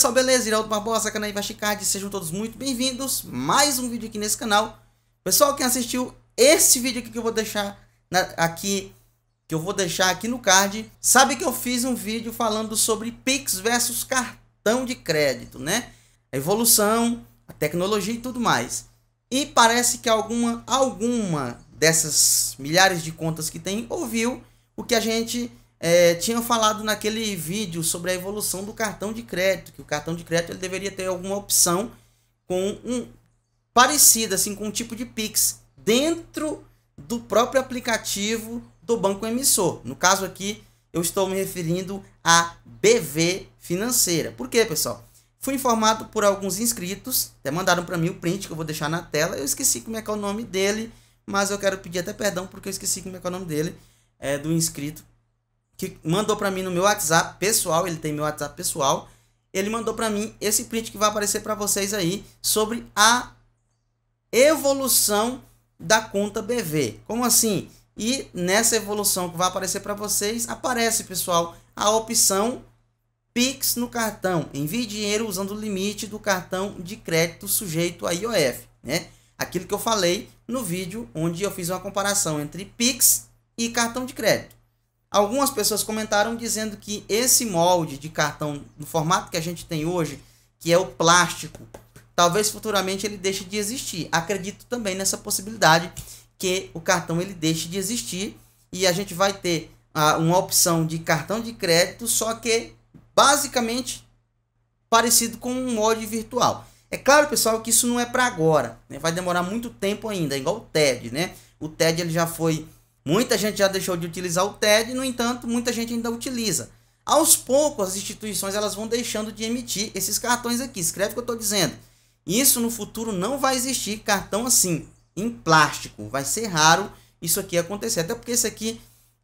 pessoal, beleza? Iraldo Barbosa, canal Ivashicard, sejam todos muito bem-vindos. Mais um vídeo aqui nesse canal. Pessoal, quem assistiu esse vídeo aqui que eu vou deixar na, aqui, que eu vou deixar aqui no card, sabe que eu fiz um vídeo falando sobre Pix versus cartão de crédito, né? A evolução, a tecnologia e tudo mais. E parece que alguma, alguma dessas milhares de contas que tem ouviu o que a gente é, tinham falado naquele vídeo sobre a evolução do cartão de crédito, que o cartão de crédito ele deveria ter alguma opção com um parecida assim com um tipo de Pix dentro do próprio aplicativo do banco emissor. No caso aqui, eu estou me referindo a BV Financeira. Por quê, pessoal? Fui informado por alguns inscritos, até mandaram para mim o print que eu vou deixar na tela. Eu esqueci como é que é o nome dele, mas eu quero pedir até perdão porque eu esqueci como é que é o nome dele, é, do inscrito que mandou para mim no meu WhatsApp pessoal, ele tem meu WhatsApp pessoal, ele mandou para mim esse print que vai aparecer para vocês aí sobre a evolução da conta BV. Como assim? E nessa evolução que vai aparecer para vocês, aparece, pessoal, a opção Pix no cartão. Envie dinheiro usando o limite do cartão de crédito sujeito a IOF, né? Aquilo que eu falei no vídeo onde eu fiz uma comparação entre Pix e cartão de crédito. Algumas pessoas comentaram dizendo que esse molde de cartão no formato que a gente tem hoje, que é o plástico, talvez futuramente ele deixe de existir. Acredito também nessa possibilidade que o cartão ele deixe de existir e a gente vai ter ah, uma opção de cartão de crédito, só que basicamente parecido com um molde virtual. É claro, pessoal, que isso não é para agora, né? vai demorar muito tempo ainda, igual o TED, né? O TED ele já foi Muita gente já deixou de utilizar o TED, no entanto, muita gente ainda utiliza. Aos poucos, as instituições elas vão deixando de emitir esses cartões aqui. Escreve o que eu estou dizendo. Isso no futuro não vai existir cartão assim, em plástico. Vai ser raro isso aqui acontecer. Até porque isso aqui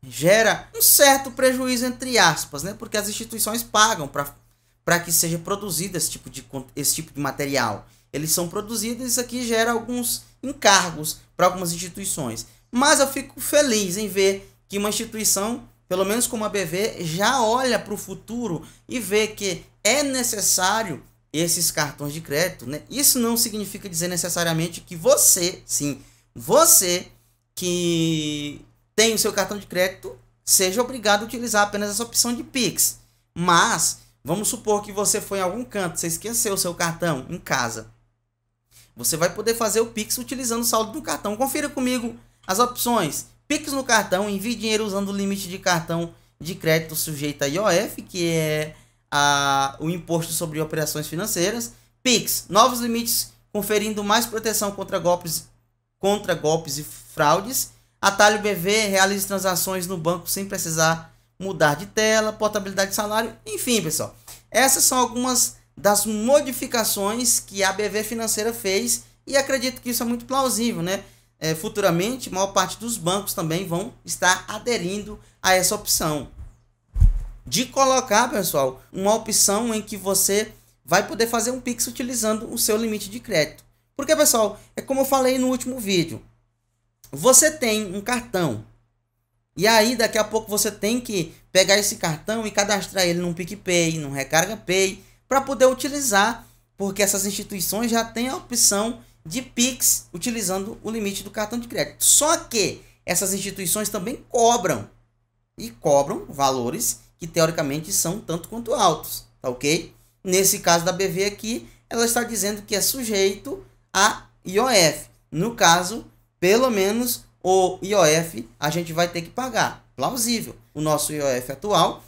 gera um certo prejuízo, entre aspas, né? Porque as instituições pagam para que seja produzido esse tipo, de, esse tipo de material. Eles são produzidos e isso aqui gera alguns encargos para algumas instituições. Mas eu fico feliz em ver que uma instituição, pelo menos como a BV, já olha para o futuro e vê que é necessário esses cartões de crédito. Né? Isso não significa dizer necessariamente que você, sim, você que tem o seu cartão de crédito seja obrigado a utilizar apenas essa opção de Pix. Mas vamos supor que você foi em algum canto, você esqueceu o seu cartão em casa. Você vai poder fazer o Pix utilizando o saldo do cartão. Confira comigo as opções: Pix no cartão, envie dinheiro usando o limite de cartão de crédito sujeito a IOF, que é a, o imposto sobre operações financeiras. Pix, novos limites conferindo mais proteção contra golpes, contra golpes e fraudes. Atalho BV realize transações no banco sem precisar mudar de tela, portabilidade de salário, enfim, pessoal. Essas são algumas das modificações que a BV Financeira fez e acredito que isso é muito plausível, né? é, futuramente, maior parte dos bancos também vão estar aderindo a essa opção. De colocar, pessoal, uma opção em que você vai poder fazer um Pix utilizando o seu limite de crédito. Porque, pessoal, é como eu falei no último vídeo. Você tem um cartão. E aí, daqui a pouco, você tem que pegar esse cartão e cadastrar ele num PicPay, num Recarga Pay, para poder utilizar, porque essas instituições já têm a opção de PIX utilizando o limite do cartão de crédito. Só que essas instituições também cobram e cobram valores que teoricamente são tanto quanto altos, tá ok? Nesse caso da BV aqui, ela está dizendo que é sujeito a IOF. No caso, pelo menos o IOF a gente vai ter que pagar. Plausível. O nosso IOF atual,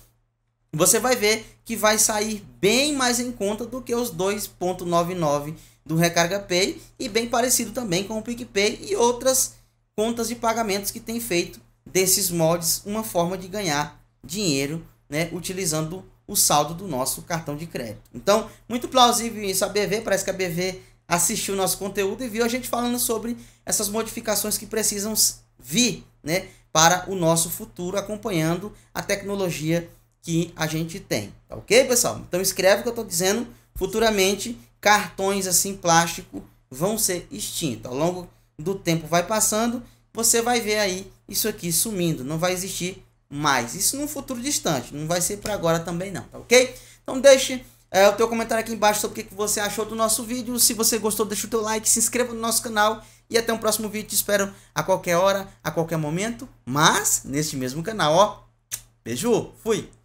você vai ver que vai sair bem mais em conta do que os 2.99 do Recarga Pay e bem parecido também com o PicPay e outras contas de pagamentos que tem feito desses mods uma forma de ganhar dinheiro, né, utilizando o saldo do nosso cartão de crédito. Então, muito plausível isso a BV, parece que a BV assistiu nosso conteúdo e viu a gente falando sobre essas modificações que precisam vir, né, para o nosso futuro acompanhando a tecnologia que a gente tem, tá OK, pessoal? Então escreve o que eu estou dizendo, futuramente cartões assim plástico vão ser extintos. Ao longo do tempo vai passando, você vai ver aí isso aqui sumindo, não vai existir mais. Isso num futuro distante, não vai ser para agora também não, tá ok? Então deixe é, o teu comentário aqui embaixo sobre o que você achou do nosso vídeo. Se você gostou, deixa o teu like, se inscreva no nosso canal e até um próximo vídeo. Te espero a qualquer hora, a qualquer momento, mas neste mesmo canal, ó. Beijo, fui!